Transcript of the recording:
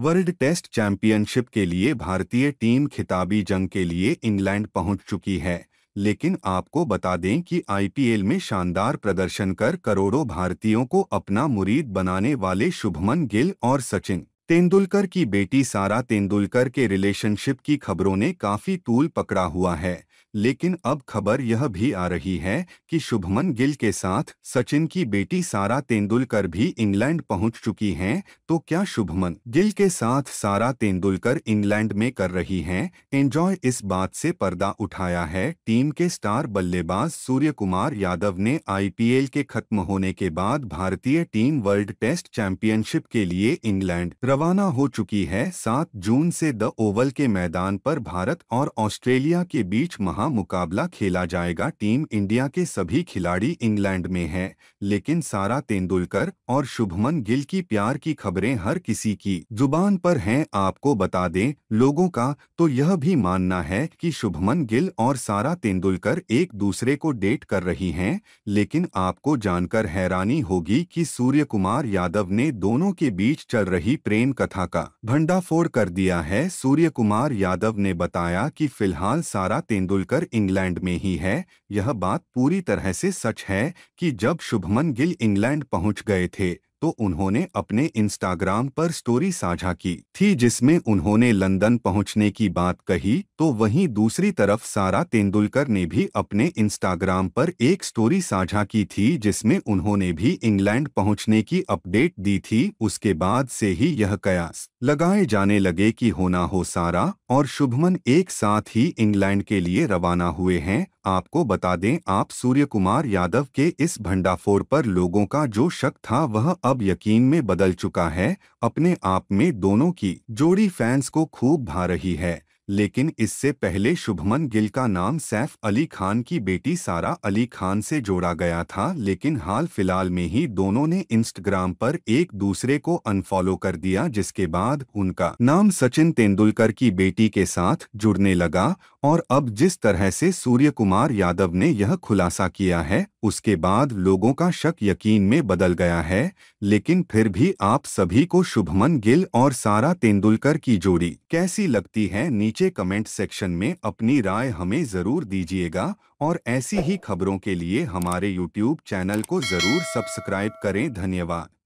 world test championship के लिए भारतीय टीम खिताबी जंग के लिए इंग्लैंड पहुंच चुकी है लेकिन आपको बता दें कि आईपीएल में शानदार प्रदर्शन कर करोड़ों भारतीयों को अपना मुरीद बनाने वाले शुभमन गिल और सचिन तेंदुलकर की बेटी सारा तेंदुलकर के रिलेशनशिप की खबरों ने काफी तूल पकड़ा हुआ है लेकिन अब खबर यह भी आ रही है कि शुभमन गिल के साथ सचिन की बेटी सारा तेंदुलकर भी इंग्लैंड पहुंच चुकी हैं तो क्या शुभमन गिल के साथ सारा तेंदुलकर इंग्लैंड में कर रही हैं एंजॉय इस बात से पर्दा उठाया है टीम के स्टार बल्लेबाज सूर्य कुमार यादव ने आईपीएल के खत्म होने के बाद भारतीय टीम वर्ल्ड टेस्ट चैंपियनशिप के लिए इंग्लैंड रवाना हो चुकी है सात जून ऐसी द ओवल के मैदान आरोप भारत और ऑस्ट्रेलिया के बीच महा यहां मुकाबला खेला जाएगा टीम इंडिया के सभी खिलाड़ी इंग्लैंड में हैं, लेकिन सारा तेंदुलकर और शुभमन गिल की प्यार की खबरें हर किसी की जुबान पर हैं आपको बता दें लोगों का तो यह भी मानना है कि शुभमन गिल और सारा तेंदुलकर एक दूसरे को डेट कर रही हैं लेकिन आपको जानकर हैरानी होगी कि सूर्य कुमार यादव ने दोनों के बीच चल रही प्रेम कथा का भंडाफोड़ कर दिया है सूर्य कुमार यादव ने बताया कि फिलहाल सारा तेंदुलकर होकर इंग्लैंड में ही है यह बात पूरी तरह से सच है कि जब शुभमन गिल इंग्लैंड पहुंच गए थे तो उन्होंने अपने इंस्टाग्राम पर स्टोरी साझा की थी जिसमें उन्होंने लंदन पहुंचने की बात कही तो वहीं दूसरी तरफ सारा तेंदुलकर ने भी अपने इंस्टाग्राम पर एक स्टोरी साझा की थी जिसमें उन्होंने भी इंग्लैंड पहुंचने की अपडेट दी थी उसके बाद से ही यह कयास लगाए जाने लगे कि होना हो सारा और शुभमन एक साथ ही इंग्लैंड के लिए रवाना हुए हैं आपको बता दें आप सूर्य कुमार यादव के इस भंडाफोर पर लोगों का जो शक था वह अब यकीन में बदल चुका है अपने आप में दोनों की जोड़ी फैंस को खूब भा रही है लेकिन इससे पहले शुभमन गिल का नाम सैफ अली खान की बेटी सारा अली खान से जोड़ा गया था लेकिन हाल फिलहाल में ही दोनों ने इंस्टाग्राम पर एक दूसरे को अनफॉलो कर दिया जिसके बाद उनका नाम सचिन तेंदुलकर की बेटी के साथ जुड़ने लगा और अब जिस तरह से सूर्य कुमार यादव ने यह खुलासा किया है उसके बाद लोगों का शक यकीन में बदल गया है लेकिन फिर भी आप सभी को शुभमन गिल और सारा तेंदुलकर की जोड़ी कैसी लगती है नीचे नीचे कमेंट सेक्शन में अपनी राय हमें ज़रूर दीजिएगा और ऐसी ही खबरों के लिए हमारे यूट्यूब चैनल को ज़रूर सब्सक्राइब करें धन्यवाद